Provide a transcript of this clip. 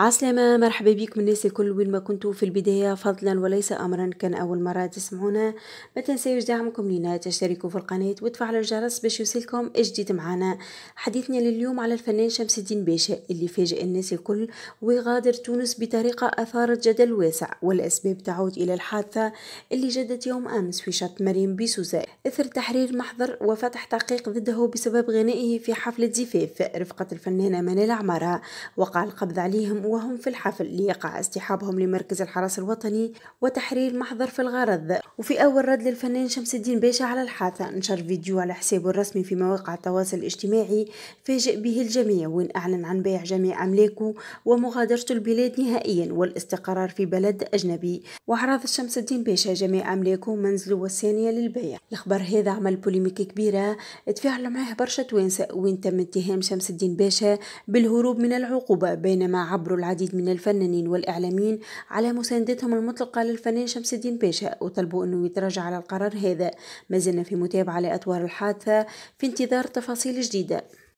عسلامة مرحبا بكم الناس الكل وين ما كنتوا في البداية فضلا وليس أمرا كان أول مرة تسمعونا ما تنسيوش دعمكم لنا تشتركوا في القناة وتفعلوا الجرس باش يوصلكم جديد معنا حديثنا لليوم على الفنان شمس الدين باشا اللي فاجأ الناس الكل وغادر تونس بطريقة أثارت جدل واسع والأسباب تعود إلى الحادثة اللي جدت يوم أمس في شط مريم بسوزا إثر تحرير محضر وفتح تحقيق ضده بسبب غنائه في حفلة زفاف رفقة الفنانة منال عمارة وقع القبض عليهم وهم في الحفل ليقع اصطحابهم لمركز الحرس الوطني وتحرير محضر في الغرض وفي أول رد للفنان شمس الدين باشا على الحادثة نشر فيديو على حسابه الرسمي في مواقع التواصل الاجتماعي فاجئ به الجميع وين أعلن عن بيع جميع أملاكه ومغادرة البلاد نهائيا والاستقرار في بلد أجنبي وعرض شمس الدين باشا جميع أملاكه منزله والثانية للبيع الخبر هذا عمل بوليميك كبيرة تفاعل معه برشا توانسة وين تم اتهام شمس الدين باشا بالهروب من العقوبة بينما عبر عبر العديد من الفنانين والإعلاميين على مساندتهم المطلقة للفنان شمس الدين باشا وطلبوا أنه يتراجع على القرار هذا ما زلنا في متابعة لأطوار الحادثة في انتظار تفاصيل جديدة